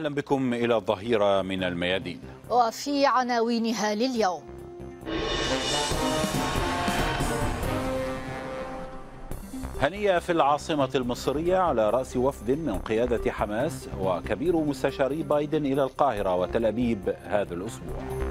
أهلا بكم إلى الظهيرة من الميادين وفي عناوينها لليوم هنية في العاصمة المصرية على رأس وفد من قيادة حماس وكبير مستشاري بايدن إلى القاهرة وتل أبيب هذا الأسبوع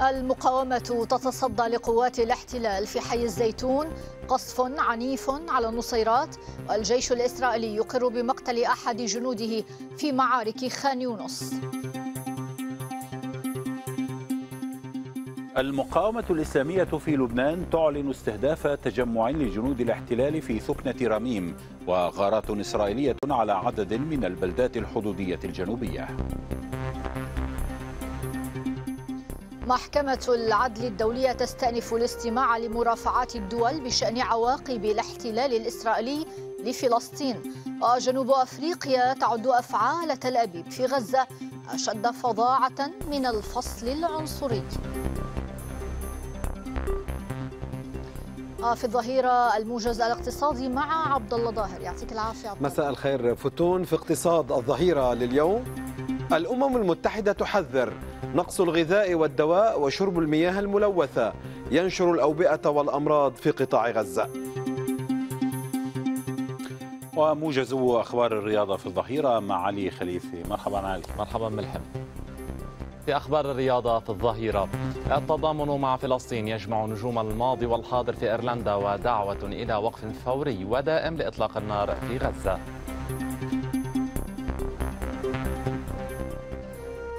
المقاومة تتصدى لقوات الاحتلال في حي الزيتون قصف عنيف على النصيرات والجيش الإسرائيلي يقر بمقتل أحد جنوده في معارك خان يونس المقاومة الإسلامية في لبنان تعلن استهداف تجمع لجنود الاحتلال في ثكنة رميم وغارات إسرائيلية على عدد من البلدات الحدودية الجنوبية محكمة العدل الدولية تستأنف الاستماع لمرافعات الدول بشأن عواقب الاحتلال الإسرائيلي لفلسطين وجنوب أفريقيا تعد أفعال تل أبيب في غزة أشد فظاعة من الفصل العنصري آه، في الظهيرة الموجز الاقتصادي مع عبد الله ظاهر يعطيك العافية عبدالله. مساء الخير فتون في اقتصاد الظهيرة لليوم الأمم المتحدة تحذر نقص الغذاء والدواء وشرب المياه الملوثة ينشر الأوبئة والأمراض في قطاع غزة وموجز أخبار الرياضة في الظهيرة مع علي خليفي مرحبا علي مرحبا ملحم في أخبار الرياضة في الظهيرة التضامن مع فلسطين يجمع نجوم الماضي والحاضر في إيرلندا ودعوة إلى وقف فوري ودائم لإطلاق النار في غزة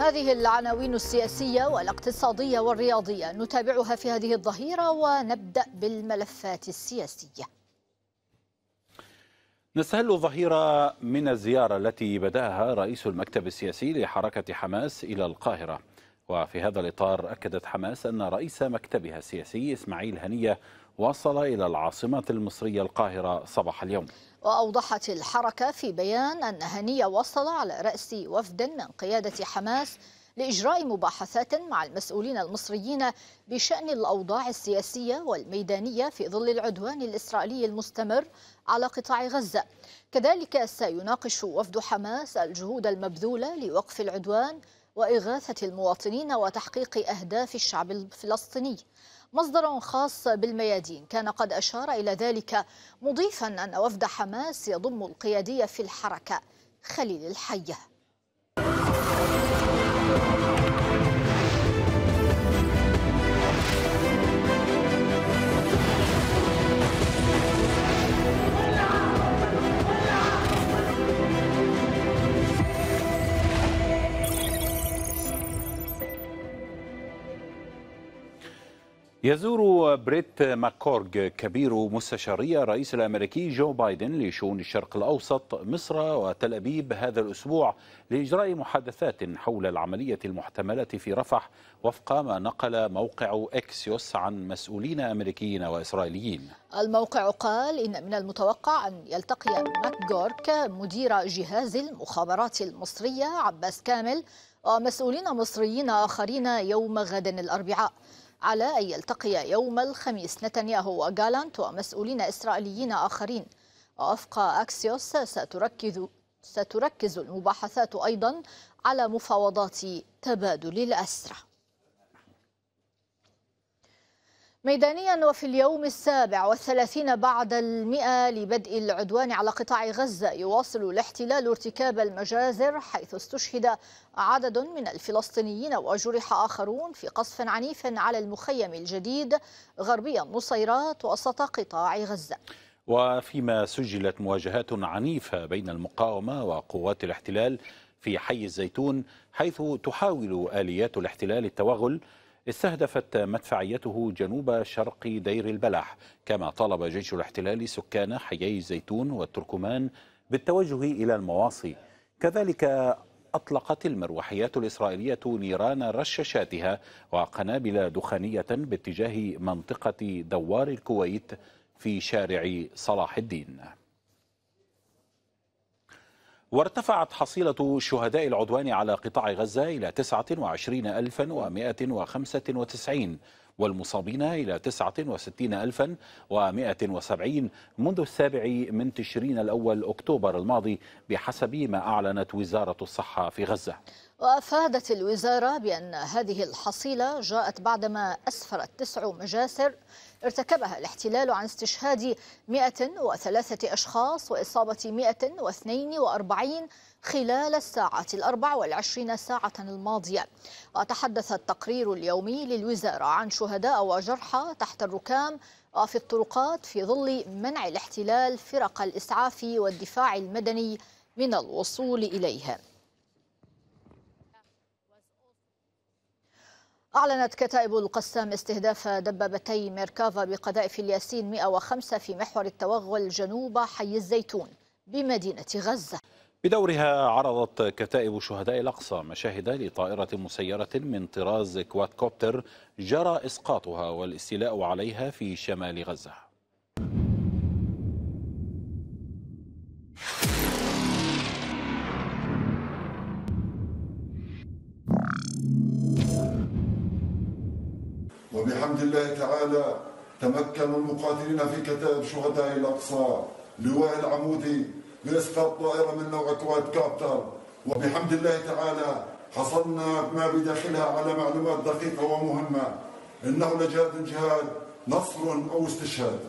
هذه العناوين السياسية والاقتصادية والرياضية نتابعها في هذه الظهيرة ونبدأ بالملفات السياسية نستهل الظهيرة من الزيارة التي بدأها رئيس المكتب السياسي لحركة حماس إلى القاهرة وفي هذا الإطار أكدت حماس أن رئيس مكتبها السياسي إسماعيل هنية وصل إلى العاصمة المصرية القاهرة صباح اليوم وأوضحت الحركة في بيان أن هنية وصل على رأس وفد من قيادة حماس لإجراء مباحثات مع المسؤولين المصريين بشأن الأوضاع السياسية والميدانية في ظل العدوان الإسرائيلي المستمر على قطاع غزة كذلك سيناقش وفد حماس الجهود المبذولة لوقف العدوان وإغاثة المواطنين وتحقيق أهداف الشعب الفلسطيني مصدر خاص بالميادين كان قد أشار إلى ذلك مضيفا أن وفد حماس يضم القيادية في الحركة خليل الحيه يزور بريت ماكورغ كبير مستشاري الرئيس الامريكي جو بايدن لشؤون الشرق الاوسط مصر وتل ابيب هذا الاسبوع لاجراء محادثات حول العمليه المحتمله في رفح وفق ما نقل موقع اكسيوس عن مسؤولين امريكيين واسرائيليين. الموقع قال ان من المتوقع ان يلتقي ماكورغ مدير جهاز المخابرات المصريه عباس كامل ومسؤولين مصريين اخرين يوم غد الاربعاء. على أن يلتقي يوم الخميس نتنياهو وجالانت ومسؤولين إسرائيليين آخرين ووفق أكسيوس ستركز ستركز المباحثات أيضا على مفاوضات تبادل الأسرى ميدانيا وفي اليوم السابع والثلاثين بعد المئة لبدء العدوان على قطاع غزة يواصل الاحتلال ارتكاب المجازر حيث استشهد عدد من الفلسطينيين وجرح آخرون في قصف عنيف على المخيم الجديد غربي النصيرات وسط قطاع غزة وفيما سجلت مواجهات عنيفة بين المقاومة وقوات الاحتلال في حي الزيتون حيث تحاول آليات الاحتلال التوغل استهدفت مدفعيته جنوب شرق دير البلح كما طالب جيش الاحتلال سكان حيي الزيتون والتركمان بالتوجه إلى المواصي كذلك أطلقت المروحيات الإسرائيلية نيران رشاشاتها وقنابل دخانية باتجاه منطقة دوار الكويت في شارع صلاح الدين وارتفعت حصيلة شهداء العدوان على قطاع غزة إلى 29195 والمصابين إلى 69170 منذ السابع من تشرين الأول أكتوبر الماضي بحسب ما أعلنت وزارة الصحة في غزة وأفادت الوزارة بأن هذه الحصيلة جاءت بعدما أسفرت تسع مجاسر ارتكبها الاحتلال عن استشهاد 103 أشخاص وإصابة 142 خلال الساعة الأربع والعشرين ساعة الماضية وتحدث التقرير اليومي للوزارة عن شهداء وجرحى تحت الركام وفي الطرقات في ظل منع الاحتلال فرق الإسعاف والدفاع المدني من الوصول إليها أعلنت كتائب القسام استهداف دبابتي ميركافا بقذائف الياسين 105 في محور التوغل جنوب حي الزيتون بمدينة غزة بدورها عرضت كتائب شهداء الأقصى مشاهد لطائرة مسيرة من طراز كوادكوبتر جرى إسقاطها والاستيلاء عليها في شمال غزة وبحمد الله تعالى تمكن المقاتلين في كتاب شهداء الأقصى لواء العمودي بإسقاط طائرة من نوع كواد كابتر وبحمد الله تعالى حصلنا ما بداخلها على معلومات دقيقة ومهمة إنه لجهاد جهاد نصر أو استشهاد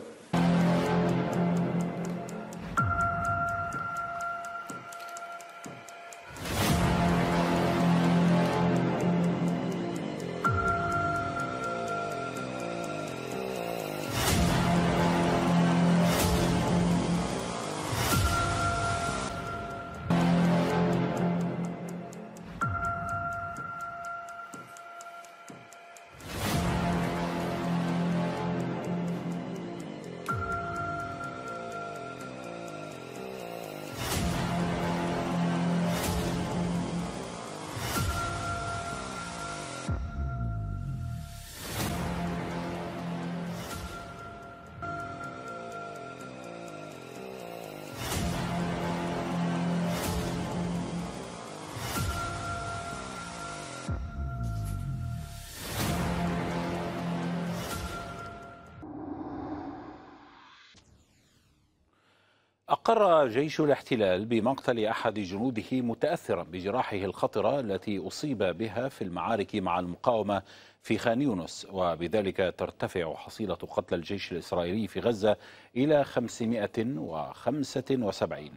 أقر جيش الاحتلال بمقتل أحد جنوده متأثرا بجراحه الخطرة التي أصيب بها في المعارك مع المقاومة في خان يونس وبذلك ترتفع حصيلة قتلى الجيش الإسرائيلي في غزة إلى 575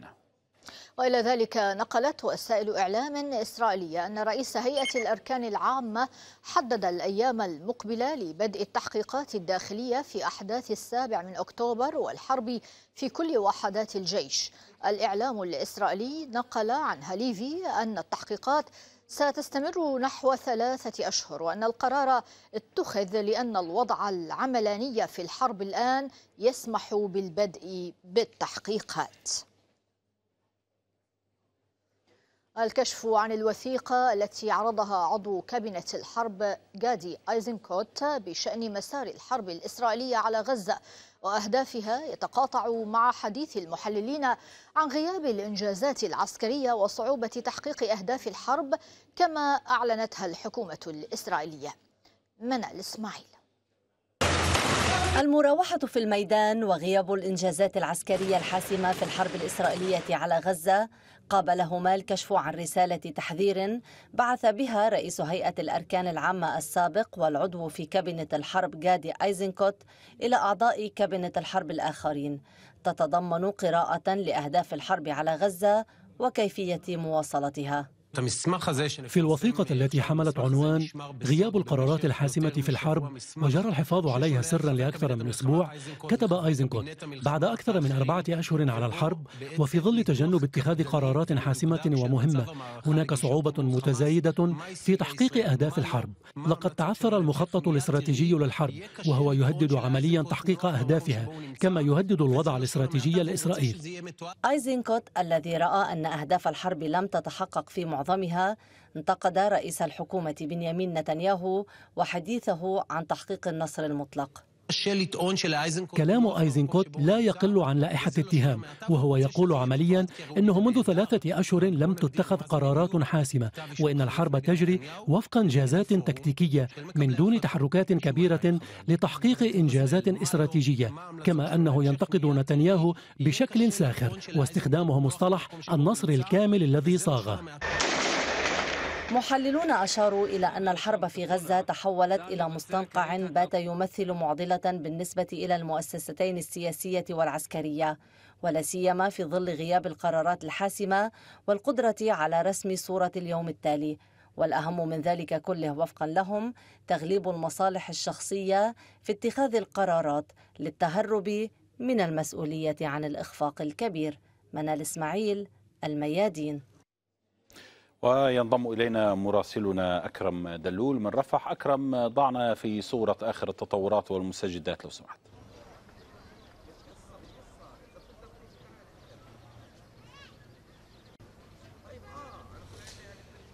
وإلى ذلك نقلت وسائل إعلام إسرائيلية أن رئيس هيئة الأركان العامة حدد الأيام المقبلة لبدء التحقيقات الداخلية في أحداث السابع من أكتوبر والحرب في كل وحدات الجيش الإعلام الإسرائيلي نقل عن هليفي أن التحقيقات ستستمر نحو ثلاثة أشهر وأن القرار اتخذ لأن الوضع العملاني في الحرب الآن يسمح بالبدء بالتحقيقات الكشف عن الوثيقة التي عرضها عضو كابينة الحرب جادي أيزنكوت بشأن مسار الحرب الإسرائيلية على غزة وأهدافها يتقاطع مع حديث المحللين عن غياب الإنجازات العسكرية وصعوبة تحقيق أهداف الحرب كما أعلنتها الحكومة الإسرائيلية منال إسماعيل المراوحة في الميدان وغياب الإنجازات العسكرية الحاسمة في الحرب الإسرائيلية على غزة قابلهما الكشف عن رسالة تحذير بعث بها رئيس هيئة الأركان العامة السابق والعضو في كابينة الحرب جادي أيزنكوت إلى أعضاء كابينة الحرب الآخرين تتضمن قراءة لأهداف الحرب على غزة وكيفية مواصلتها في الوثيقة التي حملت عنوان غياب القرارات الحاسمة في الحرب وجرى الحفاظ عليها سرا لأكثر من أسبوع كتب أيزنكوت بعد أكثر من أربعة أشهر على الحرب وفي ظل تجنب اتخاذ قرارات حاسمة ومهمة هناك صعوبة متزايدة في تحقيق أهداف الحرب لقد تعثر المخطط الاستراتيجي للحرب وهو يهدد عمليا تحقيق أهدافها كما يهدد الوضع الاستراتيجي لإسرائيل أيزنكوت الذي رأى أن أهداف الحرب لم تتحقق في معظم معظمها انتقد رئيس الحكومة بنيامين نتنياهو وحديثه عن تحقيق النصر المطلق كلام ايزنكوت لا يقل عن لائحه اتهام وهو يقول عمليا انه منذ ثلاثه اشهر لم تتخذ قرارات حاسمه وان الحرب تجري وفقا جازات تكتيكيه من دون تحركات كبيره لتحقيق انجازات استراتيجيه كما انه ينتقد نتنياهو بشكل ساخر واستخدامه مصطلح النصر الكامل الذي صاغه محللون أشاروا إلى أن الحرب في غزة تحولت إلى مستنقع بات يمثل معضلة بالنسبة إلى المؤسستين السياسية والعسكرية ولا سيما في ظل غياب القرارات الحاسمة والقدرة على رسم صورة اليوم التالي والأهم من ذلك كله وفقا لهم تغليب المصالح الشخصية في اتخاذ القرارات للتهرب من المسؤولية عن الإخفاق الكبير منال إسماعيل الميادين وينضم إلينا مراسلنا أكرم دلول من رفح أكرم ضعنا في صورة آخر التطورات والمستجدات لو سمحت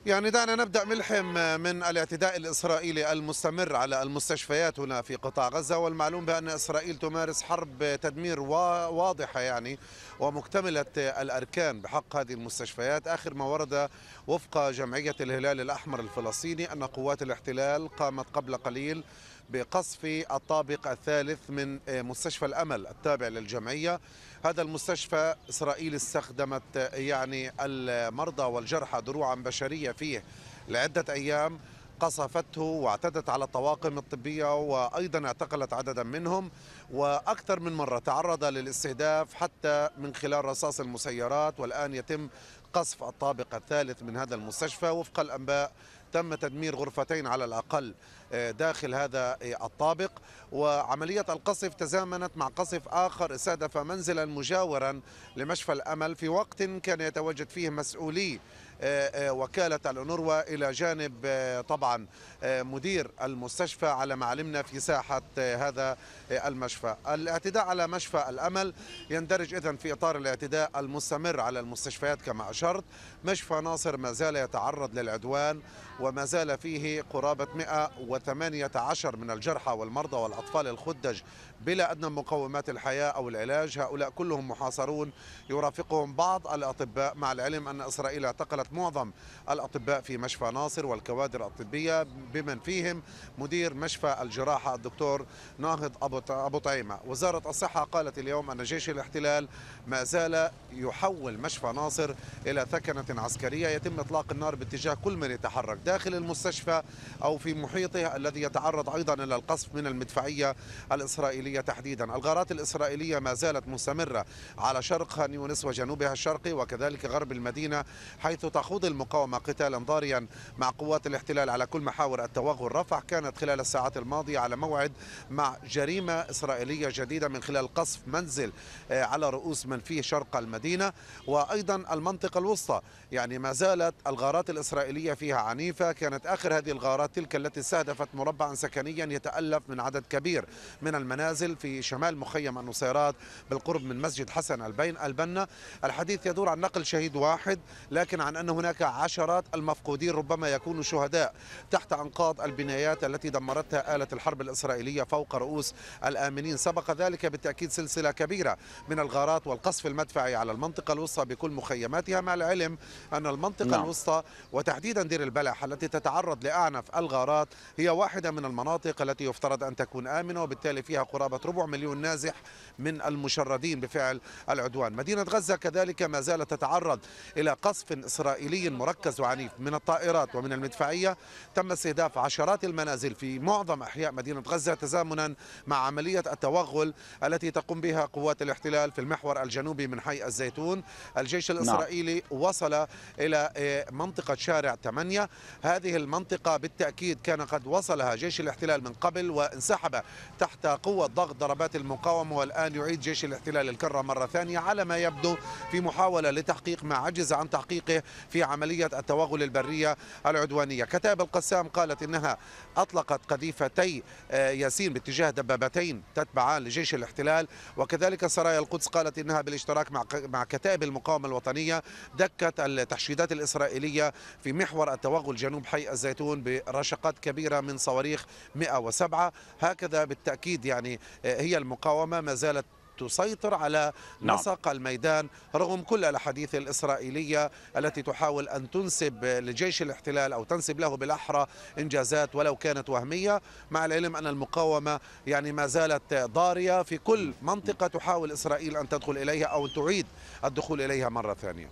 يعني دعنا نبدا ملحم من الاعتداء الاسرائيلي المستمر على المستشفيات هنا في قطاع غزه والمعلوم بان اسرائيل تمارس حرب تدمير واضحه يعني ومكتملة الأركان بحق هذه المستشفيات آخر ما ورد وفق جمعية الهلال الأحمر الفلسطيني أن قوات الاحتلال قامت قبل قليل بقصف الطابق الثالث من مستشفى الأمل التابع للجمعية هذا المستشفى إسرائيل استخدمت يعني المرضى والجرحى دروعا بشرية فيه لعدة أيام قصفته واعتدت على الطواقم الطبية وأيضا اعتقلت عددا منهم وأكثر من مرة تعرض للاستهداف حتى من خلال رصاص المسيرات والآن يتم قصف الطابق الثالث من هذا المستشفى وفق الأنباء تم تدمير غرفتين على الأقل داخل هذا الطابق وعملية القصف تزامنت مع قصف آخر استهدف منزلا مجاورا لمشفى الأمل في وقت كان يتواجد فيه مسؤولي آه، آه، وكالة الانوروا إلى جانب آه، طبعا مدير المستشفى على ما علمنا في ساحة هذا المشفى الاعتداء على مشفى الأمل يندرج إذن في إطار الاعتداء المستمر على المستشفيات كما أشرت مشفى ناصر ما زال يتعرض للعدوان وما زال فيه قرابة 118 من الجرحى والمرضى والأطفال الخدج بلا أدنى مقومات الحياة أو العلاج هؤلاء كلهم محاصرون يرافقهم بعض الأطباء مع العلم أن إسرائيل اعتقلت معظم الأطباء في مشفى ناصر والكوادر الطبية بمن فيهم مدير مشفى الجراحة الدكتور ناهض أبو طعيمة وزارة الصحة قالت اليوم أن جيش الاحتلال ما زال يحول مشفى ناصر إلى ثكنة عسكرية يتم إطلاق النار باتجاه كل من يتحرك داخل المستشفى أو في محيطه الذي يتعرض أيضا إلى القصف من المدفعية الإسرائيلية الإسرائيلية تحديدا الغارات الإسرائيلية ما زالت مستمرة على شرق خان يونس وجنوبها الشرقي وكذلك غرب المدينة حيث تخوض المقاومة قتالا ضاريا مع قوات الاحتلال على كل محاور التوغل رفح كانت خلال الساعات الماضية على موعد مع جريمة إسرائيلية جديدة من خلال قصف منزل آه، على رؤوس من فيه شرق المدينة وأيضا المنطقة الوسطى يعني ما زالت الغارات الإسرائيلية فيها عنيفة كانت آخر هذه الغارات تلك التي استهدفت مربعا سكنيا يتألف من عدد كبير من المنازل منازل في شمال مخيم النصيرات بالقرب من مسجد حسن البين البنا الحديث يدور عن نقل شهيد واحد لكن عن أن هناك عشرات المفقودين ربما يكونوا شهداء تحت أنقاض البنايات التي دمرتها آلة الحرب الإسرائيلية فوق رؤوس الآمنين سبق ذلك بالتأكيد سلسلة كبيرة من الغارات والقصف المدفعي على المنطقة الوسطى بكل مخيماتها مع العلم أن المنطقة نعم. الوسطى وتحديدا دير البلح التي تتعرض لأعنف الغارات هي واحدة من المناطق التي يفترض أن تكون آمنة وبالتالي فيها قرى أصابت ربع مليون نازح من المشردين بفعل العدوان مدينة غزة كذلك ما زالت تتعرض إلى قصف إسرائيلي مركز وعنيف من الطائرات ومن المدفعية تم استهداف عشرات المنازل في معظم أحياء مدينة غزة تزامنا مع عملية التوغل التي تقوم بها قوات الاحتلال في المحور الجنوبي من حي الزيتون الجيش نعم. الإسرائيلي نعم. وصل إلى منطقة شارع 8 هذه المنطقة بالتأكيد كان قد وصلها جيش الاحتلال من قبل وانسحب تحت قوة ضغط ضربات المقاومة والآن يعيد جيش الاحتلال الكرة مرة ثانية على ما يبدو في محاولة لتحقيق ما عجز عن تحقيقه في عملية التوغل البرية العدوانية كتاب القسام قالت إنها أطلقت قذيفتي آه، ياسين باتجاه دبابتين تتبعان لجيش الاحتلال وكذلك سرايا القدس قالت إنها بالاشتراك مع كتائب المقاومة الوطنية دكت التحشيدات الإسرائيلية في محور التوغل جنوب حي الزيتون برشقات كبيرة من صواريخ 107 هكذا بالتأكيد يعني هي المقاومة ما زالت تسيطر على نسق نعم. الميدان رغم كل الاحاديث الاسرائيليه التي تحاول ان تنسب لجيش الاحتلال او تنسب له بالاحرى انجازات ولو كانت وهميه مع العلم ان المقاومه يعني ما زالت ضاريه في كل نعم. منطقه تحاول اسرائيل ان تدخل اليها او تعيد الدخول اليها مره ثانيه.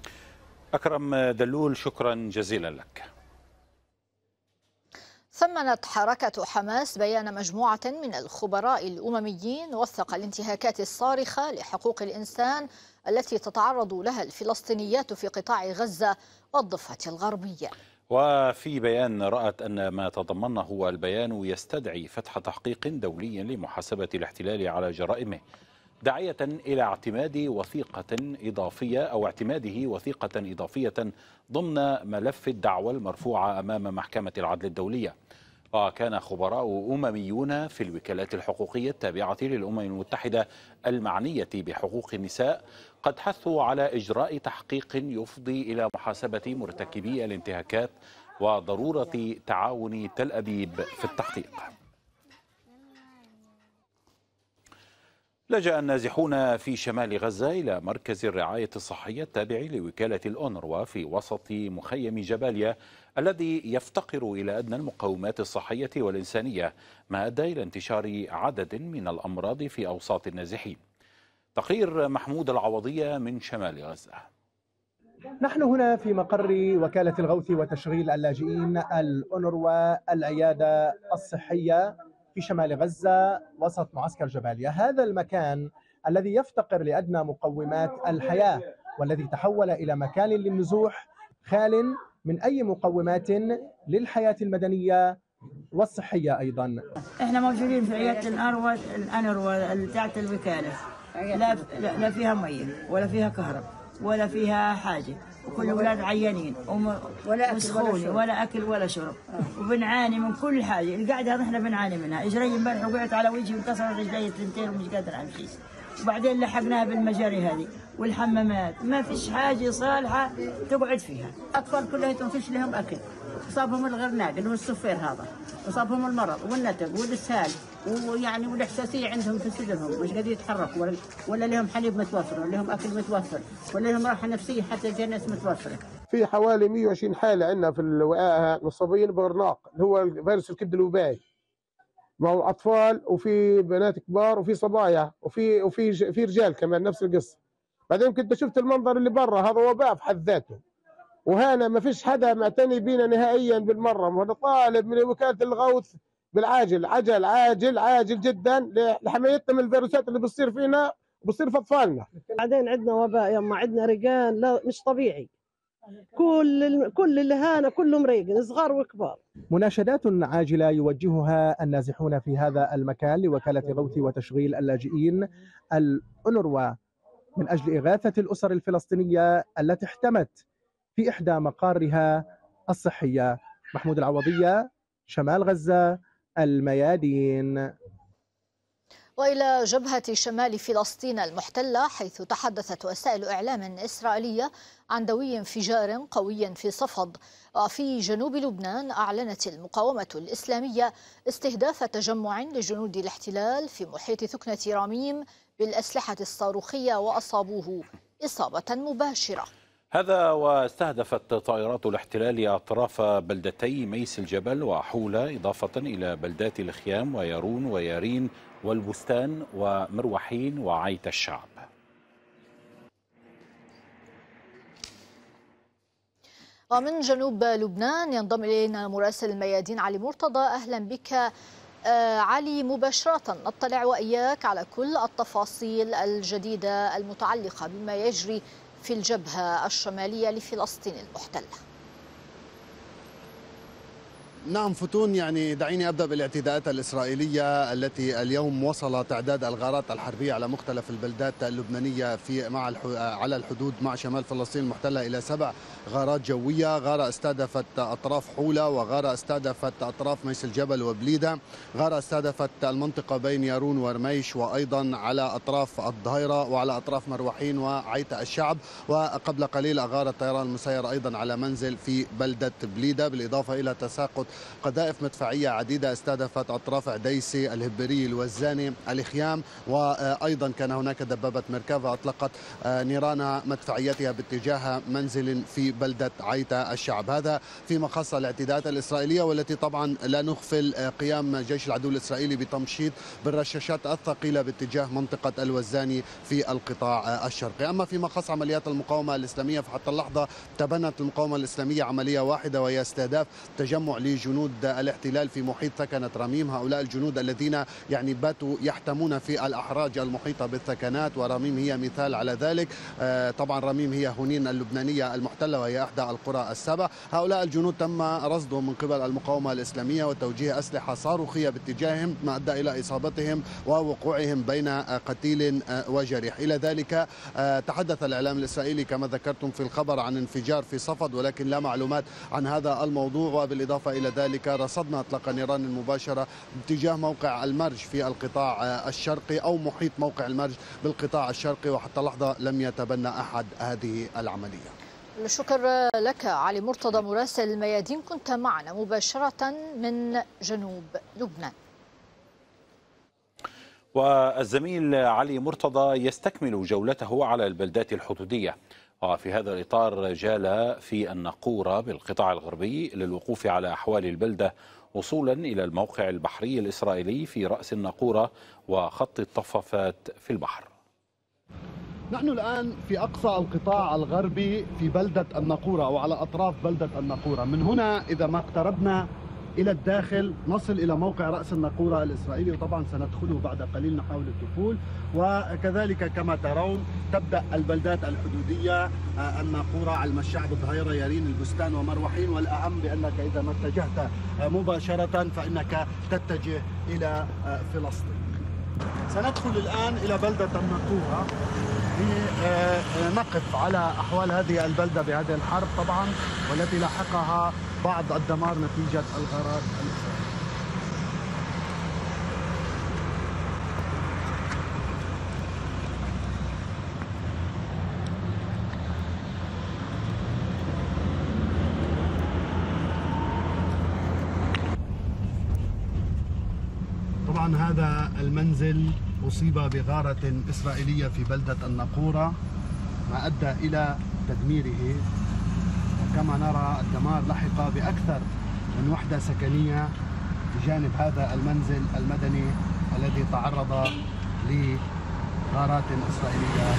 اكرم دلول شكرا جزيلا لك. ثمنت حركة حماس بيان مجموعة من الخبراء الأمميين وثق الانتهاكات الصارخة لحقوق الإنسان التي تتعرض لها الفلسطينيات في قطاع غزة والضفة الغربية وفي بيان رأت أن ما تضمنه البيان يستدعي فتح تحقيق دولي لمحاسبة الاحتلال على جرائمه داعية إلى اعتماد وثيقة إضافية أو اعتماده وثيقة إضافية ضمن ملف الدعوة المرفوعة أمام محكمة العدل الدولية وكان خبراء أمميون في الوكالات الحقوقية التابعة للأمم المتحدة المعنية بحقوق النساء قد حثوا على إجراء تحقيق يفضي إلى محاسبة مرتكبي الانتهاكات وضرورة تعاون تل أبيب في التحقيق لجأ النازحون في شمال غزة إلى مركز الرعاية الصحية التابع لوكالة الأونروا في وسط مخيم جباليا الذي يفتقر إلى أدنى المقومات الصحية والإنسانية ما أدى إلى انتشار عدد من الأمراض في أوساط النازحين تقرير محمود العوضية من شمال غزة نحن هنا في مقر وكالة الغوث وتشغيل اللاجئين الأونروا العيادة الصحية في شمال غزة وسط معسكر جباليا هذا المكان الذي يفتقر لأدنى مقومات الحياة والذي تحول إلى مكان للنزوح خال من أي مقومات للحياة المدنية والصحية أيضا إحنا موجودين في عيادة الأنروة الأنور بتاعت الوكالة لا, لا فيها مية ولا فيها كهرباء ولا فيها حاجه وكل اولاد عيانين اكل ولا اكل ولا شرب آه. وبنعاني من كل حاجه القعده نحن بنعاني منها اجري امبارح وقعت على وجهي وانكسرت رجلي الثنتين ومش قادر امشي وبعدين لحقناها بالمجاري هذه والحمامات ما فيش حاجه صالحه تقعد فيها الاطفال كلهم فيش لهم اكل صابهم الغرناق اللي هو والسفير هذا وصابهم المرض والنتق والاسهال ويعني والاحساسيه عندهم في سجنهم مش قادرين يتحركوا ولا, ولا لهم حليب متوفر ولا لهم اكل متوفر ولا لهم راحه نفسيه حتى الجنس متوفره. في حوالي 120 حاله عندنا في الوقايه مصابين بغرناق اللي هو فيروس الكبد الوبائي. ما هو اطفال وفي بنات كبار وفي صبايا وفي وفي في رجال كمان نفس القصه. بعدين كنت شفت المنظر اللي برا هذا وباء في حد ذاته. وهنا ما فيش حدا معتني بينا نهائيا بالمره طالب من وكاله الغوث بالعاجل عجل عاجل عاجل جدا لحمايتنا من الفيروسات اللي بتصير فينا وبتصير في اطفالنا بعدين عندنا وباء يما عندنا ريقان لا مش طبيعي كل كل الاهانه كلهم ريقن صغار وكبار مناشدات عاجله يوجهها النازحون في هذا المكان لوكاله غوث وتشغيل اللاجئين الانروا من اجل اغاثه الاسر الفلسطينيه التي احتمت في إحدى مقارها الصحية محمود العوضية شمال غزة الميادين والى جبهه شمال فلسطين المحتله حيث تحدثت وسائل اعلام اسرائيليه عن دوي انفجار قوي في صفد وفي جنوب لبنان اعلنت المقاومه الاسلاميه استهداف تجمع لجنود الاحتلال في محيط ثكنه راميم بالاسلحه الصاروخيه واصابوه اصابه مباشره هذا واستهدفت طائرات الاحتلال أطراف بلدتي ميس الجبل وحولة إضافة إلى بلدات الخيام ويارون ويارين والبستان ومروحين وعيت الشعب ومن جنوب لبنان ينضم إلينا مراسل الميادين علي مرتضى أهلا بك آه، علي مباشرة نطلع وإياك على كل التفاصيل الجديدة المتعلقة بما يجري في الجبهة الشمالية لفلسطين المحتلة نعم فتون يعني دعيني ابدا بالاعتداءات الاسرائيليه التي اليوم وصل تعداد الغارات الحربيه على مختلف البلدات اللبنانيه في مع على الحدود مع شمال فلسطين المحتله الى سبع غارات جويه، غاره استهدفت اطراف حوله وغاره استهدفت اطراف ميس الجبل وبليده، غاره استهدفت المنطقه بين يارون ورميش وايضا على اطراف الظهيره وعلى اطراف مروحين وعيت الشعب، وقبل قليل اغار الطيران المسير ايضا على منزل في بلده بليده بالاضافه الى تساقط قذائف مدفعية عديدة استهدفت أطراف عديسي الهبري الوزاني الخيام وأيضا كان هناك دبابة مركبة أطلقت آه، نيران مدفعيتها باتجاه منزل في بلدة عيتا الشعب هذا فيما خص الاعتداءات الإسرائيلية والتي طبعا لا نغفل آه، قيام جيش العدو الإسرائيلي بتمشيط بالرشاشات الثقيلة باتجاه منطقة الوزاني في القطاع آه، الشرقي أما فيما خص عمليات المقاومة الإسلامية فحتى اللحظة تبنت المقاومة الإسلامية عملية واحدة وهي استهداف تجمع ليج جنود الاحتلال في محيط ثكنة رميم هؤلاء الجنود الذين يعني باتوا يحتمون في الأحراج المحيطة بالثكنات ورميم هي مثال على ذلك آه، طبعا رميم هي هونين اللبنانية المحتلة وهي إحدى القرى السبع هؤلاء الجنود تم رصدهم من قبل المقاومة الإسلامية وتوجيه أسلحة صاروخية باتجاههم ما أدى إلى إصابتهم ووقوعهم بين قتيل آه، وجريح إلى ذلك آه، تحدث الإعلام الإسرائيلي كما ذكرتم في الخبر عن انفجار في صفد ولكن لا معلومات عن هذا الموضوع وبالإضافة إلى إلى ذلك رصدنا أطلاق نيران المباشرة باتجاه موقع المرج في القطاع الشرقي أو محيط موقع المرج بالقطاع الشرقي وحتى اللحظة لم يتبنى أحد هذه العملية شكرا لك علي مرتضى مراسل الميادين كنت معنا مباشرة من جنوب لبنان والزميل علي مرتضى يستكمل جولته على البلدات الحدوديه وفي آه، هذا الإطار جال في النقورة بالقطاع الغربي للوقوف على أحوال البلدة وصولا إلى الموقع البحري الإسرائيلي في رأس النقورة وخط الطفافات في البحر نحن الآن في أقصى القطاع الغربي في بلدة النقورة وعلى أطراف بلدة النقورة من هنا إذا ما اقتربنا إلى الداخل نصل إلى موقع رأس النقورة الإسرائيلي وطبعا سندخله بعد قليل نحاول الدخول وكذلك كما ترون تبدأ البلدات الحدودية آه، النقورة الشعب الظهيره يارين البستان ومروحين والأهم بأنك إذا ما اتجهت آه، مباشرة فإنك تتجه إلى آه، فلسطين سندخل الآن إلى بلدة النقورة لنقف على أحوال هذه البلدة بهذه الحرب طبعا والتي لاحقها بعض الدمار نتيجة الغارات الإسرائيلية طبعا هذا المنزل أصيب بغارة إسرائيلية في بلدة النقورة ما أدى إلى تدميره كما نرى الدمار لحق بأكثر من وحدة سكنية بجانب هذا المنزل المدني الذي تعرض لغارات إسرائيلية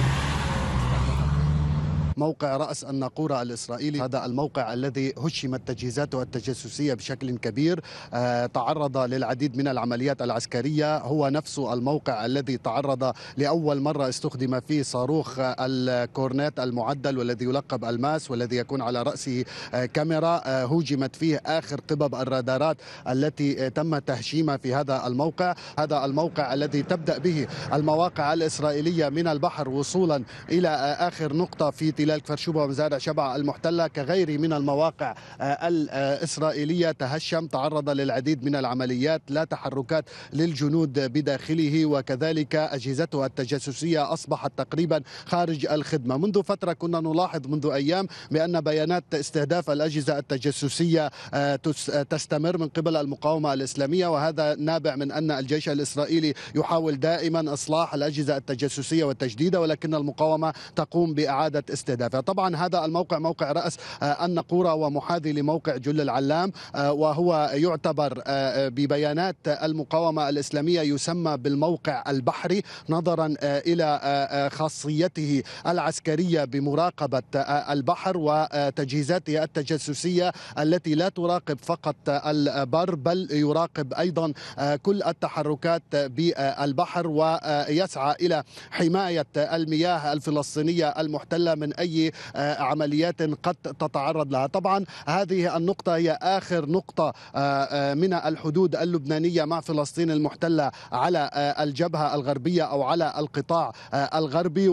موقع رأس الناقورة الإسرائيلي هذا الموقع الذي هشمت تجهيزاته التجسسية بشكل كبير آه، تعرض للعديد من العمليات العسكرية هو نفسه الموقع الذي تعرض لأول مرة استخدم فيه صاروخ الكورنات المعدل والذي يلقب الماس والذي يكون على رأسه آه، كاميرا آه، هوجمت فيه آخر قبب الرادارات التي تم تهشيمها في هذا الموقع هذا الموقع الذي تبدأ به المواقع الإسرائيلية من البحر وصولا إلى آخر نقطة في تل خلال كفرشوبة ومزارع شبع المحتلة كغير من المواقع آه، الإسرائيلية تهشم تعرض للعديد من العمليات لا تحركات للجنود بداخله وكذلك أجهزته التجسسية أصبحت تقريبا خارج الخدمة منذ فترة كنا نلاحظ منذ أيام بأن بيانات استهداف الأجهزة التجسسية آه، آه، تستمر من قبل المقاومة الإسلامية وهذا نابع من أن الجيش الإسرائيلي يحاول دائما إصلاح الأجهزة التجسسية والتجديد ولكن المقاومة تقوم بإعادة استهداف اهدافها طبعا هذا الموقع موقع راس النقوره آه، ومحاذي لموقع جل العلام آه، وهو يعتبر آه، ببيانات المقاومه الاسلاميه يسمى بالموقع البحري نظرا الى خاصيته العسكريه بمراقبه البحر وتجهيزاته التجسسيه التي لا تراقب فقط البر بل يراقب ايضا كل التحركات بالبحر ويسعى الى حمايه المياه الفلسطينيه المحتله من اي أي آه، عمليات قد تتعرض لها طبعا هذه النقطة هي آخر نقطة آه، آه، من الحدود اللبنانية مع فلسطين المحتلة على الجبهة الغربية أو على القطاع الغربي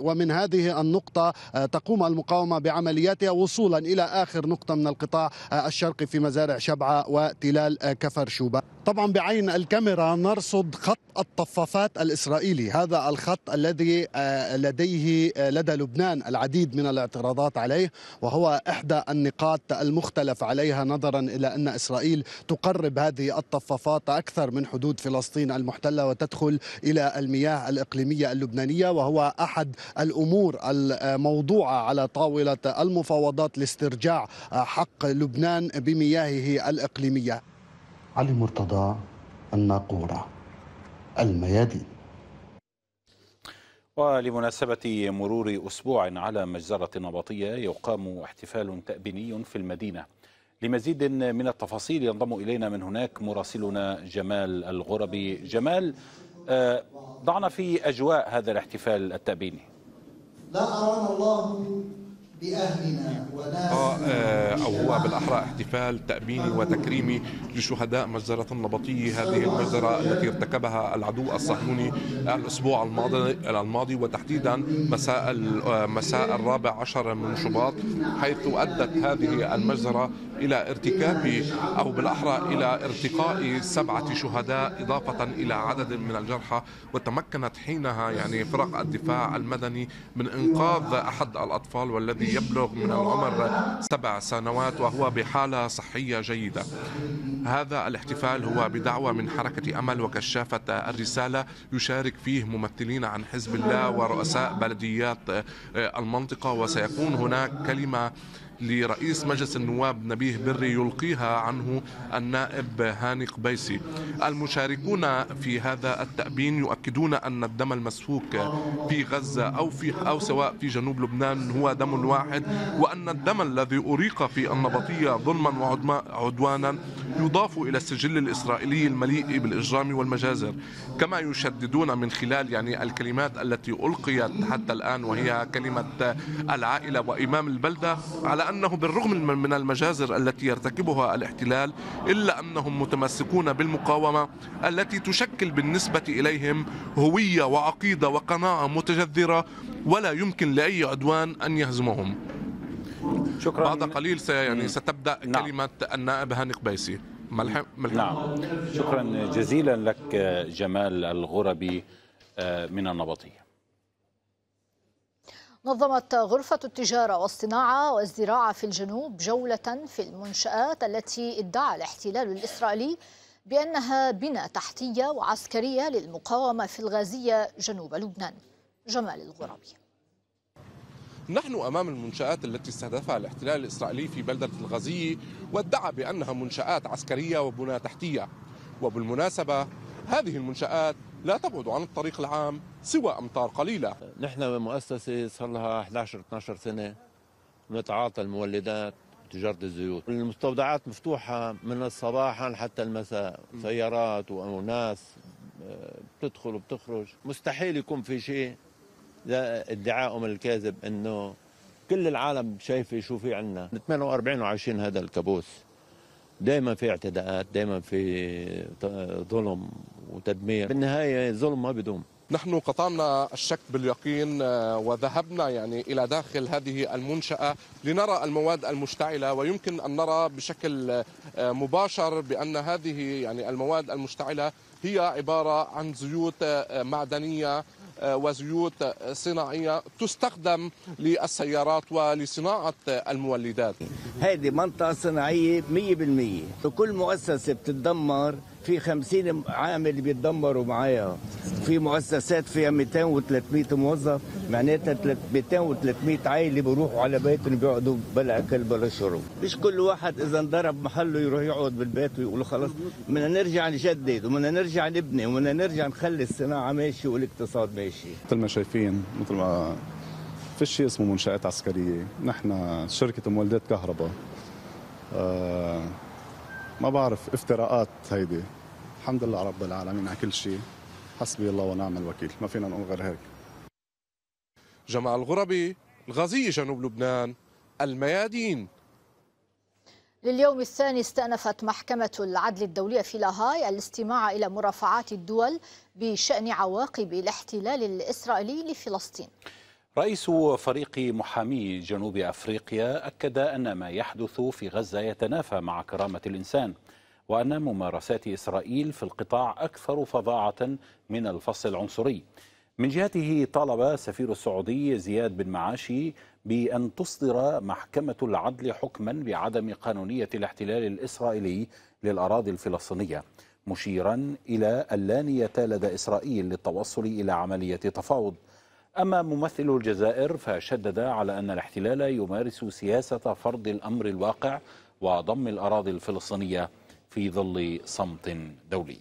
ومن هذه النقطة تقوم المقاومة بعملياتها وصولا إلى آخر نقطة من القطاع الشرقي في مزارع شبعة وتلال كفر شوبة طبعا بعين الكاميرا نرصد خط الطفافات الإسرائيلي هذا الخط الذي لديه لدى لبنان العديد العديد من الاعتراضات عليه وهو إحدى النقاط المختلف عليها نظرا إلى أن إسرائيل تقرب هذه الطفافات أكثر من حدود فلسطين المحتلة وتدخل إلى المياه الإقليمية اللبنانية وهو أحد الأمور الموضوعة على طاولة المفاوضات لاسترجاع حق لبنان بمياهه الإقليمية علي مرتضى الناقورة الميادين ولمناسبة مرور أسبوع على مجزرة نبطية يقام احتفال تأبيني في المدينة لمزيد من التفاصيل ينضم إلينا من هناك مراسلنا جمال الغربي جمال آه، ضعنا في أجواء هذا الاحتفال التأبيني لا أرانا الله بأهلنا آه، أو بالأحرى احتفال تأميني وتكريمي لشهداء مجزرة النبطية هذه المجزرة التي ارتكبها العدو الصهيوني الأسبوع الماضي الماضي وتحديدا مساء آه، مساء الرابع عشر من شباط حيث أدت هذه المجزرة إلى ارتكاب أو بالأحرى إلى ارتقاء سبعة شهداء إضافة إلى عدد من الجرحى وتمكنت حينها يعني فرق الدفاع المدني من إنقاذ أحد الأطفال والذي يبلغ من العمر سبع سنوات وهو بحالة صحية جيدة هذا الاحتفال هو بدعوة من حركة أمل وكشافة الرسالة يشارك فيه ممثلين عن حزب الله ورؤساء بلديات المنطقة وسيكون هناك كلمة لرئيس مجلس النواب نبيه بري يلقيها عنه النائب هاني قبيسي المشاركون في هذا التأبين يؤكدون أن الدم المسفوك في غزة أو في أو سواء في جنوب لبنان هو دم واحد وأن الدم الذي أريق في النبطية ظلما وعدوانا يضاف إلى السجل الإسرائيلي المليء بالإجرام والمجازر كما يشددون من خلال يعني الكلمات التي ألقيت حتى الآن وهي كلمة العائلة وإمام البلدة على أنه بالرغم من المجازر التي يرتكبها الاحتلال إلا أنهم متمسكون بالمقاومة التي تشكل بالنسبة إليهم هوية وعقيدة وقناعة متجذرة ولا يمكن لأي عدوان أن يهزمهم شكرا بعد قليل يعني ستبدأ نعم. كلمة النائب هاني قبيسي ملحم ملحم نعم شكرا جزيلا لك جمال الغربي آه، من النبطيه نظمت غرفة التجارة والصناعة والزراعة في الجنوب جولة في المنشآت التي ادعى الاحتلال الإسرائيلي بأنها بنى تحتية وعسكرية للمقاومة في الغازية جنوب لبنان جمال الغرابي نحن أمام المنشآت التي استهدفها الاحتلال الإسرائيلي في بلدة الغازية وادعى بأنها منشآت عسكرية وبنى تحتية وبالمناسبة هذه المنشآت لا تبعد عن الطريق العام سوى أمتار قليلة نحن مؤسسة صار لها 11-12 سنة نتعاطى المولدات تجارة الزيوت المستودعات مفتوحة من الصباح حتى المساء سيارات وناس آه، بتدخل وبتخرج مستحيل يكون في شيء ادعائهم الكاذب انه كل العالم شايفه شو في عندنا 48 وعايشين هذا الكابوس دائما في اعتداءات دائما في ظلم وتدمير بالنهاية ظلم ما بدوم نحن قطعنا الشك باليقين آه، وذهبنا يعني الى داخل هذه المنشاه لنرى المواد المشتعله ويمكن ان نرى بشكل آه، مباشر بان هذه يعني المواد المشتعله هي عباره عن زيوت آه، معدنيه وزيوت صناعيه تستخدم للسيارات ولصناعه المولدات. هذه منطقه صناعيه 100% وكل مؤسسه بتتدمر في 50 عامل بيتدمروا معايا في مؤسسات فيها 200 و300 موظف معناتها 200 و300 عائله بيروحوا على بيتهم بيقعدوا بلا اكل بلا شرب مش كل واحد اذا انضرب محله يروح يقعد بالبيت ويقول خلاص بدنا نرجع نجدد وبدنا نرجع نبني وبدنا نرجع نخلي الصناعه ماشيه والاقتصاد ماشي مثل ما شايفين مثل ما في شيء اسمه منشآت عسكرية نحن شركة مولدات كهرباء أه ما بعرف افتراءات هيدي الحمد لله رب العالمين على كل شيء حسبي الله ونعم الوكيل ما فينا نقول غير هيك جمع الغربي الغازية جنوب لبنان الميادين لليوم الثاني استأنفت محكمة العدل الدولية في لاهاي الاستماع إلى مرافعات الدول بشأن عواقب الاحتلال الإسرائيلي لفلسطين رئيس فريق محامي جنوب أفريقيا أكد أن ما يحدث في غزة يتنافى مع كرامة الإنسان وأن ممارسات إسرائيل في القطاع أكثر فظاعة من الفصل العنصري من جهته طلب سفير السعودي زياد بن معاشي بأن تصدر محكمة العدل حكما بعدم قانونية الاحتلال الإسرائيلي للأراضي الفلسطينية مشيرا إلى اللانية لدى إسرائيل للتوصل إلى عملية تفاوض أما ممثل الجزائر فشدد على أن الاحتلال يمارس سياسة فرض الأمر الواقع وضم الأراضي الفلسطينية في ظل صمت دولي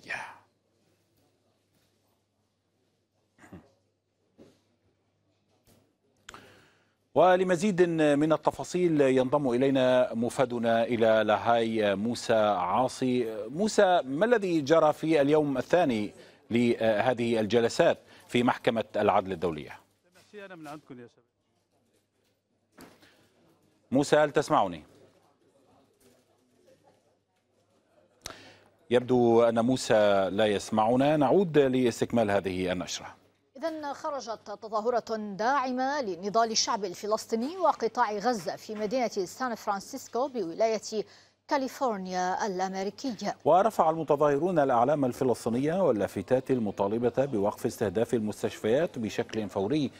ولمزيد من التفاصيل ينضم إلينا مفادنا إلى لاهاي موسى عاصي موسى ما الذي جرى في اليوم الثاني لهذه الجلسات في محكمة العدل الدولية موسى هل تسمعني؟ يبدو أن موسى لا يسمعنا نعود لاستكمال هذه النشرة إذا خرجت تظاهرة داعمة لنضال الشعب الفلسطيني وقطاع غزة في مدينة سان فرانسيسكو بولاية كاليفورنيا الأمريكية ورفع المتظاهرون الأعلام الفلسطينية واللافتات المطالبة بوقف استهداف المستشفيات بشكل فوري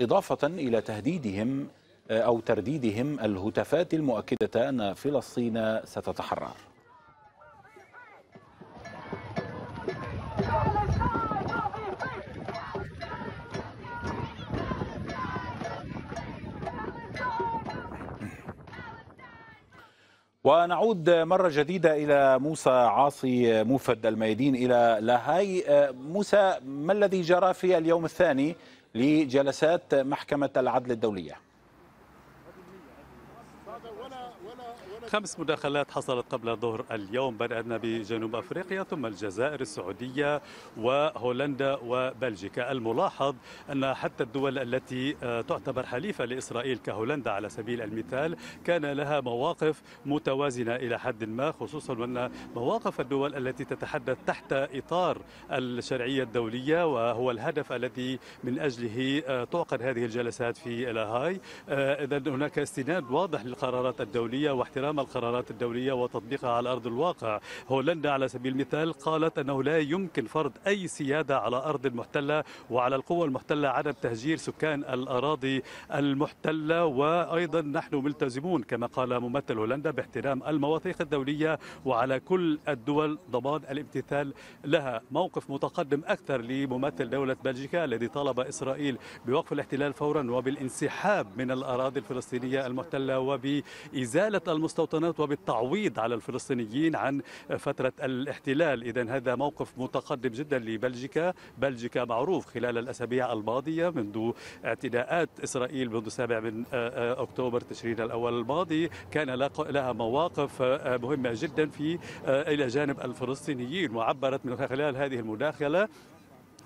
إضافة إلى تهديدهم أو ترديدهم الهتافات المؤكدة أن فلسطين ستتحرر ونعود مرة جديدة إلى موسى عاصي موفد الميادين إلى لاهاي موسى ما الذي جرى في اليوم الثاني لجلسات محكمة العدل الدولية؟ خمس مداخلات حصلت قبل ظهر اليوم بدأنا بجنوب أفريقيا ثم الجزائر السعودية وهولندا وبلجيكا الملاحظ أن حتى الدول التي آه، تعتبر حليفة لإسرائيل كهولندا على سبيل المثال كان لها مواقف متوازنة إلى حد ما خصوصا وأن مواقف الدول التي تتحدث تحت إطار الشرعية الدولية وهو الهدف الذي من أجله آه، تعقد هذه الجلسات في لاهاي آه، إذا هناك استناد واضح للقرارات الدولية واحترام استخدام القرارات الدولية وتطبيقها على أرض الواقع هولندا على سبيل المثال قالت أنه لا يمكن فرض أي سيادة على أرض المحتلة وعلى القوى المحتلة عدم تهجير سكان الأراضي المحتلة وأيضا نحن ملتزمون كما قال ممثل هولندا باحترام المواثيق الدولية وعلى كل الدول ضمان الامتثال لها موقف متقدم أكثر لممثل دولة بلجيكا الذي طالب إسرائيل بوقف الاحتلال فورا وبالانسحاب من الأراضي الفلسطينية المحتلة وبإزالة المستوطنين المستوطنات وبالتعويض على الفلسطينيين عن فترة الاحتلال إذا هذا موقف متقدم جدا لبلجيكا بلجيكا معروف خلال الأسابيع الماضية منذ اعتداءات إسرائيل منذ 7 من آه، آه، أكتوبر تشرين الأول الماضي كان لها مواقف آه، مهمة جدا في إلى جانب الفلسطينيين وعبرت من خلال هذه المداخلة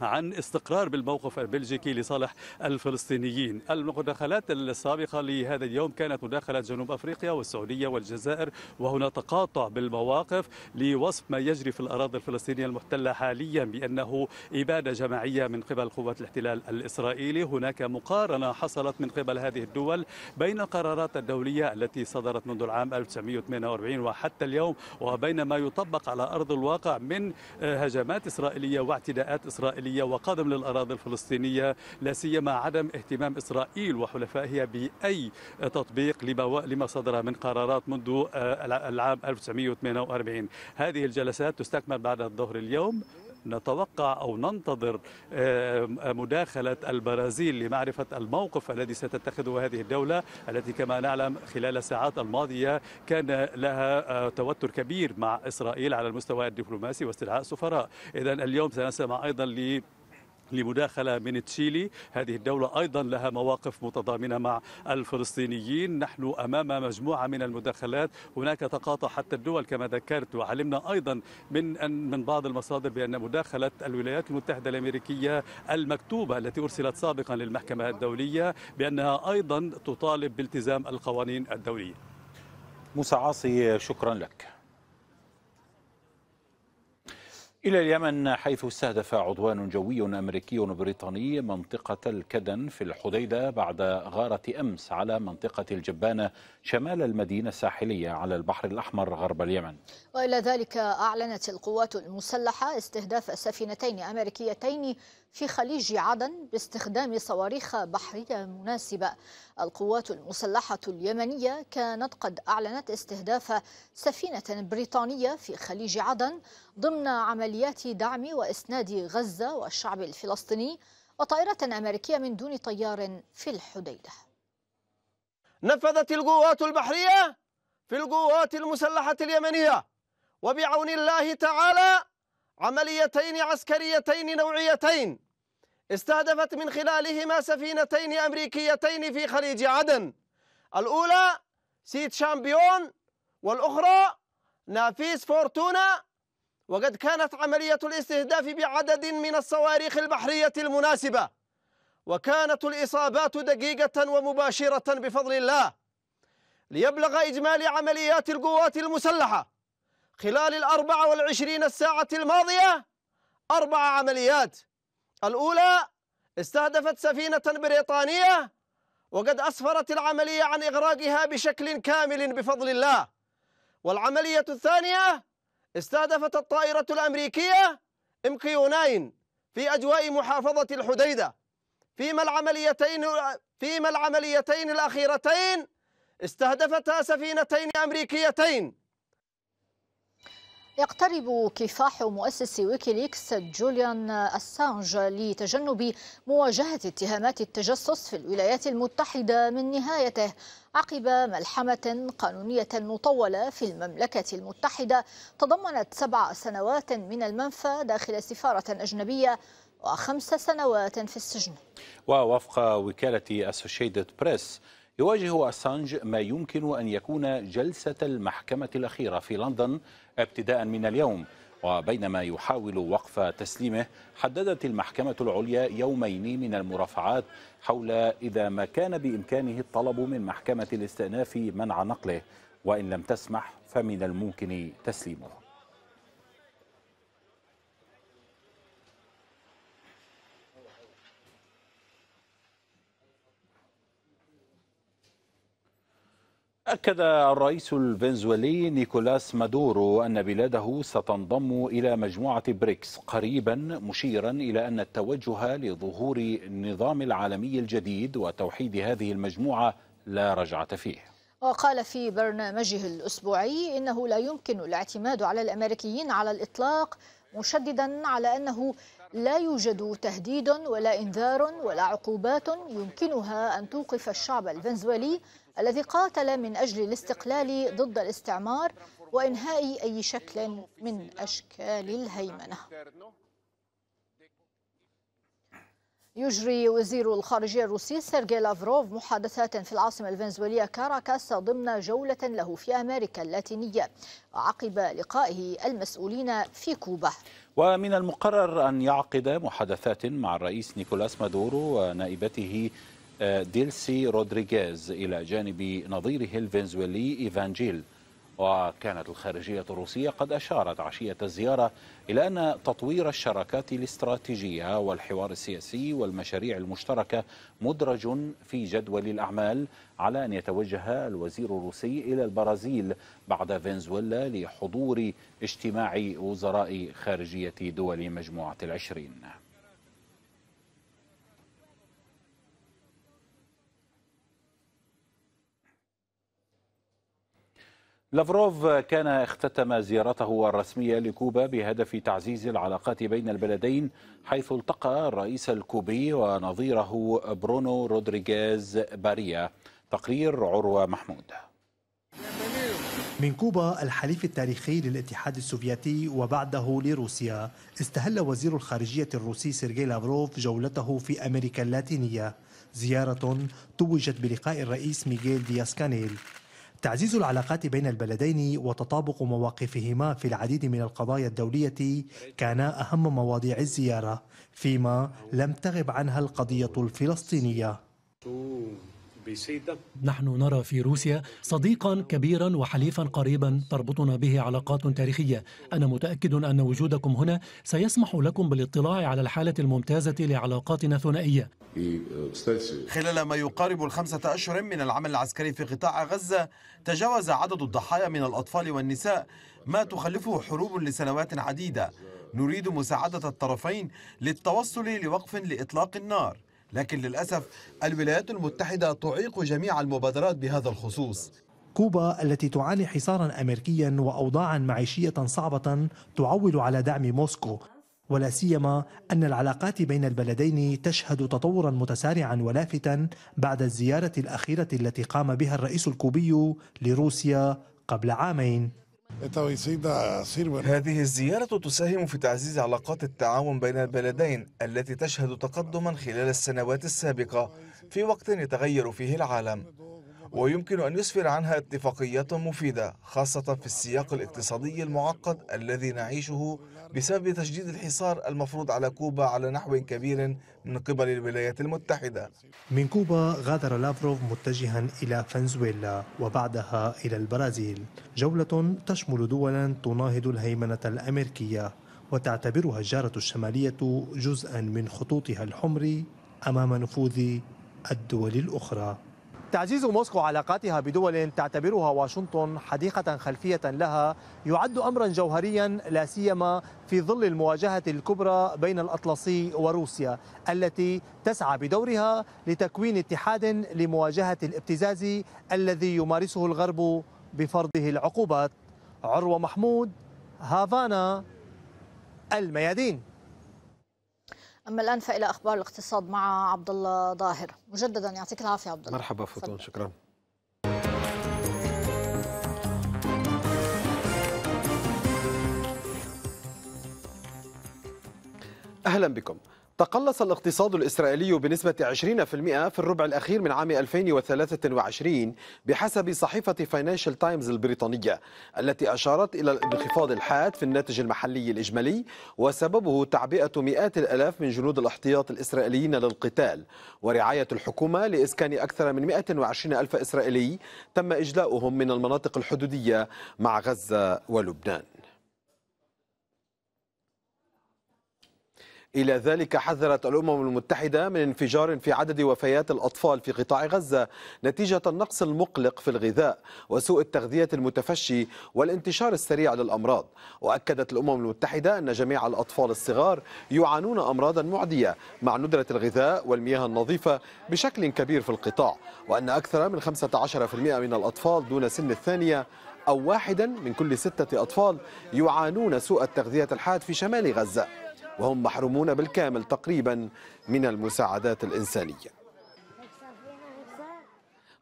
عن استقرار بالموقف البلجيكي لصالح الفلسطينيين المداخلات السابقة لهذا اليوم كانت مداخلة جنوب أفريقيا والسعودية والجزائر وهنا تقاطع بالمواقف لوصف ما يجري في الأراضي الفلسطينية المحتلة حاليا بأنه إبادة جماعية من قبل قوات الاحتلال الإسرائيلي هناك مقارنة حصلت من قبل هذه الدول بين القرارات الدولية التي صدرت منذ العام 1948 وحتى اليوم وبين ما يطبق على أرض الواقع من هجمات إسرائيلية واعتداءات إسرائيلية الإسرائيلية وقادم للأراضي الفلسطينية لا سيما عدم اهتمام إسرائيل وحلفائها بأي تطبيق لما صدر من قرارات منذ آه، العام 1948 هذه الجلسات تستكمل بعد الظهر اليوم نتوقع أو ننتظر آه، مداخلة البرازيل لمعرفة الموقف الذي ستتخذه هذه الدولة التي كما نعلم خلال الساعات الماضية كان لها آه، توتر كبير مع إسرائيل على المستوى الدبلوماسي واستدعاء سفراء إذا اليوم سنسمع أيضا ل لمداخلة من تشيلي هذه الدولة أيضا لها مواقف متضامنة مع الفلسطينيين نحن أمام مجموعة من المداخلات هناك تقاطع حتى الدول كما ذكرت وعلمنا أيضا من أن من بعض المصادر بأن مداخلة الولايات المتحدة الأمريكية المكتوبة التي أرسلت سابقا للمحكمة الدولية بأنها أيضا تطالب بالتزام القوانين الدولية موسى عاصي شكرا لك إلى اليمن حيث استهدف عدوان جوي أمريكي بريطاني منطقة الكدن في الحديدة بعد غارة أمس على منطقة الجبانة شمال المدينة الساحلية على البحر الأحمر غرب اليمن وإلى ذلك أعلنت القوات المسلحة استهداف سفينتين أمريكيتين في خليج عدن باستخدام صواريخ بحرية مناسبة القوات المسلحة اليمنية كانت قد أعلنت استهداف سفينة بريطانية في خليج عدن ضمن عمليات دعم وإسناد غزة والشعب الفلسطيني وطائرة أمريكية من دون طيار في الحديدة نفذت القوات البحرية في القوات المسلحة اليمنية وبعون الله تعالى عمليتين عسكريتين نوعيتين استهدفت من خلالهما سفينتين أمريكيتين في خليج عدن الأولى سيت شامبيون والأخرى نافيس فورتونا وقد كانت عملية الاستهداف بعدد من الصواريخ البحرية المناسبة وكانت الإصابات دقيقة ومباشرة بفضل الله ليبلغ إجمالي عمليات القوات المسلحة خلال الأربعة والعشرين الساعة الماضية أربع عمليات الأولى استهدفت سفينة بريطانية وقد أسفرت العملية عن إغراقها بشكل كامل بفضل الله والعملية الثانية استهدفت الطائرة الأمريكية إمكيونين في أجواء محافظة الحديدة فيما العمليتين فيما العمليتين الأخيرتين استهدفتا سفينتين أمريكيتين يقترب كفاح مؤسس ويكيليكس جوليان أسانج لتجنب مواجهة اتهامات التجسس في الولايات المتحدة من نهايته عقب ملحمة قانونية مطولة في المملكة المتحدة تضمنت سبع سنوات من المنفى داخل سفارة أجنبية وخمس سنوات في السجن ووفق وكالة أسوشيتد بريس يواجه أسانج ما يمكن أن يكون جلسة المحكمة الأخيرة في لندن ابتداء من اليوم وبينما يحاول وقف تسليمه حددت المحكمة العليا يومين من المرافعات حول إذا ما كان بإمكانه الطلب من محكمة الاستئناف منع نقله وإن لم تسمح فمن الممكن تسليمه أكد الرئيس الفنزويلي نيكولاس مادورو أن بلاده ستنضم إلى مجموعة بريكس قريبا مشيرا إلى أن التوجه لظهور النظام العالمي الجديد وتوحيد هذه المجموعة لا رجعة فيه وقال في برنامجه الأسبوعي إنه لا يمكن الاعتماد على الأمريكيين على الإطلاق مشددا على أنه لا يوجد تهديد ولا إنذار ولا عقوبات يمكنها أن توقف الشعب الفنزويلي الذي قاتل من أجل الاستقلال ضد الاستعمار وإنهاء أي شكل من أشكال الهيمنة يجري وزير الخارجية الروسي سيرجي لافروف محادثات في العاصمة الفنزويلية كاراكاس ضمن جولة له في أمريكا اللاتينية عقب لقائه المسؤولين في كوبا ومن المقرر أن يعقد محادثات مع الرئيس نيكولاس مادورو ونائبته ديلسي رودريغيز إلى جانب نظيره الفنزويلي إيفانجيل وكانت الخارجية الروسية قد أشارت عشية الزيارة إلى أن تطوير الشراكات الاستراتيجية والحوار السياسي والمشاريع المشتركة مدرج في جدول الأعمال على أن يتوجه الوزير الروسي إلى البرازيل بعد فنزويلا لحضور اجتماع وزراء خارجية دول مجموعة العشرين لافروف كان اختتم زيارته الرسمية لكوبا بهدف تعزيز العلاقات بين البلدين حيث التقى الرئيس الكوبي ونظيره برونو رودريغيز باريا تقرير عروة محمود من كوبا الحليف التاريخي للاتحاد السوفيتي وبعده لروسيا استهل وزير الخارجية الروسي سيرجي لافروف جولته في أمريكا اللاتينية زيارة توجت بلقاء الرئيس ميغيل دياس كانيل تعزيز العلاقات بين البلدين وتطابق مواقفهما في العديد من القضايا الدولية كان أهم مواضيع الزيارة فيما لم تغب عنها القضية الفلسطينية نحن نرى في روسيا صديقا كبيرا وحليفا قريبا تربطنا به علاقات تاريخيه انا متاكد ان وجودكم هنا سيسمح لكم بالاطلاع على الحاله الممتازه لعلاقاتنا الثنائيه خلال ما يقارب الخمسه اشهر من العمل العسكري في قطاع غزه تجاوز عدد الضحايا من الاطفال والنساء ما تخلفه حروب لسنوات عديده نريد مساعده الطرفين للتوصل لوقف لاطلاق النار لكن للأسف الولايات المتحدة تعيق جميع المبادرات بهذا الخصوص كوبا التي تعاني حصارا أمريكيا وأوضاعا معيشية صعبة تعول على دعم موسكو ولا سيما أن العلاقات بين البلدين تشهد تطورا متسارعا ولافتا بعد الزيارة الأخيرة التي قام بها الرئيس الكوبي لروسيا قبل عامين هذه الزيارة تساهم في تعزيز علاقات التعاون بين البلدين التي تشهد تقدما خلال السنوات السابقة في وقت يتغير فيه العالم ويمكن أن يسفر عنها اتفاقيات مفيدة خاصة في السياق الاقتصادي المعقد الذي نعيشه بسبب تشديد الحصار المفروض على كوبا على نحو كبير من قبل الولايات المتحدة من كوبا غادر لافروف متجها إلى فنزويلا وبعدها إلى البرازيل جولة تشمل دولا تناهض الهيمنة الأمريكية وتعتبرها الجارة الشمالية جزءا من خطوطها الحمر أمام نفوذ الدول الأخرى تعزيز موسكو علاقاتها بدول تعتبرها واشنطن حديقة خلفية لها يعد أمرا جوهريا لا سيما في ظل المواجهة الكبرى بين الأطلسي وروسيا التي تسعى بدورها لتكوين اتحاد لمواجهة الابتزاز الذي يمارسه الغرب بفرضه العقوبات عروة محمود هافانا الميادين اما الان فالى اخبار الاقتصاد مع عبد الله ظاهر مجددا يعطيك العافيه عبد الله مرحبا فوتون شكرا اهلا بكم تقلص الاقتصاد الإسرائيلي بنسبة 20% في الربع الأخير من عام 2023 بحسب صحيفة فاينانشال تايمز البريطانية التي أشارت إلى الانخفاض الحاد في الناتج المحلي الإجمالي وسببه تعبئة مئات الألاف من جنود الاحتياط الإسرائيليين للقتال ورعاية الحكومة لإسكان أكثر من 120 ألف إسرائيلي تم إجلاؤهم من المناطق الحدودية مع غزة ولبنان إلى ذلك حذرت الأمم المتحدة من انفجار في عدد وفيات الأطفال في قطاع غزة نتيجة النقص المقلق في الغذاء وسوء التغذية المتفشي والانتشار السريع للأمراض وأكدت الأمم المتحدة أن جميع الأطفال الصغار يعانون أمراضا معدية مع ندرة الغذاء والمياه النظيفة بشكل كبير في القطاع وأن أكثر من 15% من الأطفال دون سن الثانية أو واحدا من كل ستة أطفال يعانون سوء التغذية الحاد في شمال غزة وهم محرومون بالكامل تقريبا من المساعدات الإنسانية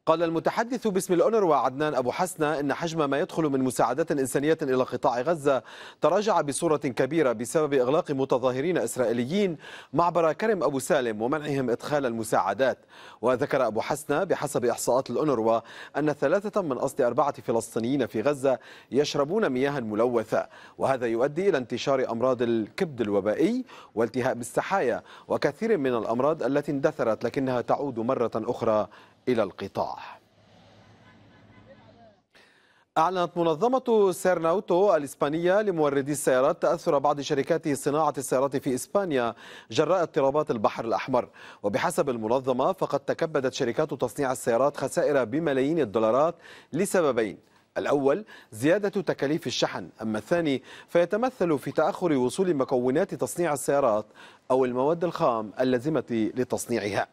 قال المتحدث باسم الأونروا عدنان أبو حسنة إن حجم ما يدخل من مساعدات إنسانية إلى قطاع غزة تراجع بصورة كبيرة بسبب إغلاق متظاهرين إسرائيليين معبر كرم أبو سالم ومنعهم إدخال المساعدات وذكر أبو حسنة بحسب إحصاءات الأونروا أن ثلاثة من أصل أربعة فلسطينيين في غزة يشربون مياها ملوثة وهذا يؤدي إلى انتشار أمراض الكبد الوبائي والتهاب السحايا وكثير من الأمراض التي اندثرت لكنها تعود مرة أخرى إلى القطاع أعلنت منظمة سيرناوتو الإسبانية لموردي السيارات تأثر بعض شركات صناعة السيارات في إسبانيا جراء اضطرابات البحر الأحمر وبحسب المنظمة فقد تكبدت شركات تصنيع السيارات خسائر بملايين الدولارات لسببين الأول زيادة تكاليف الشحن أما الثاني فيتمثل في تأخر وصول مكونات تصنيع السيارات أو المواد الخام اللازمة لتصنيعها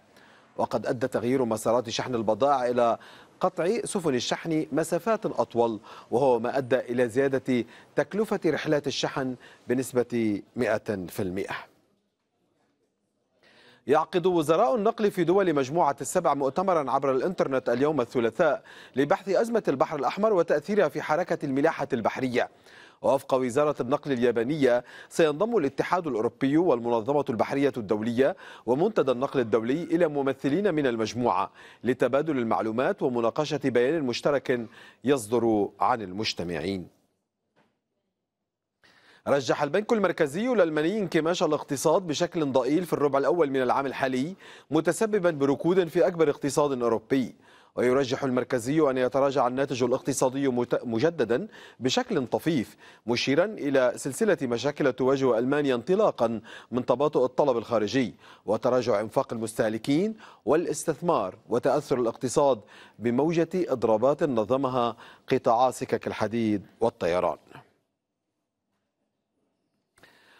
وقد أدى تغيير مسارات شحن البضائع إلى قطع سفن الشحن مسافات أطول وهو ما أدى إلى زيادة تكلفة رحلات الشحن بنسبة 100% يعقد وزراء النقل في دول مجموعة السبع مؤتمرا عبر الإنترنت اليوم الثلاثاء لبحث أزمة البحر الأحمر وتأثيرها في حركة الملاحة البحرية ووفق وزارة النقل اليابانية سينضم الاتحاد الأوروبي والمنظمة البحرية الدولية ومنتدى النقل الدولي إلى ممثلين من المجموعة لتبادل المعلومات ومناقشة بيان مشترك يصدر عن المجتمعين رجح البنك المركزي الألماني انكماش الاقتصاد بشكل ضئيل في الربع الأول من العام الحالي متسببا بركود في أكبر اقتصاد أوروبي ويرجح المركزي أن يتراجع الناتج الاقتصادي مجددا بشكل طفيف مشيرا إلى سلسلة مشاكل تواجه ألمانيا انطلاقا من تباطؤ الطلب الخارجي وتراجع انفاق المستهلكين والاستثمار وتأثر الاقتصاد بموجة إضرابات نظمها قطاع سكك الحديد والطيران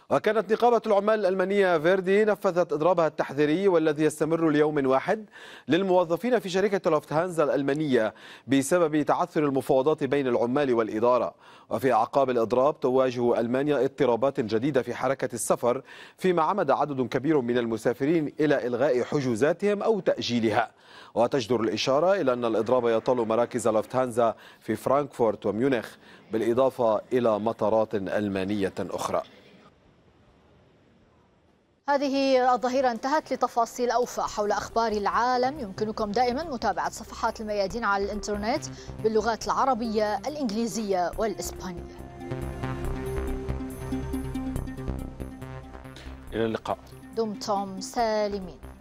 وكانت نقابة العمال الألمانية فيردي نفذت إضرابها التحذيري والذي يستمر ليوم واحد للموظفين في شركة لوفتهانزا الألمانية بسبب تعثر المفاوضات بين العمال والإدارة وفي أعقاب الإضراب تواجه ألمانيا اضطرابات جديدة في حركة السفر فيما عمد عدد كبير من المسافرين إلى إلغاء حجوزاتهم أو تأجيلها وتجدر الإشارة إلى أن الإضراب يطال مراكز لوفتهانزا في فرانكفورت وميونخ بالإضافة إلى مطارات ألمانية أخرى هذه الظهيرة انتهت لتفاصيل أوفى حول أخبار العالم يمكنكم دائما متابعة صفحات الميادين على الإنترنت باللغات العربية الإنجليزية والإسبانية إلى اللقاء دمتم سالمين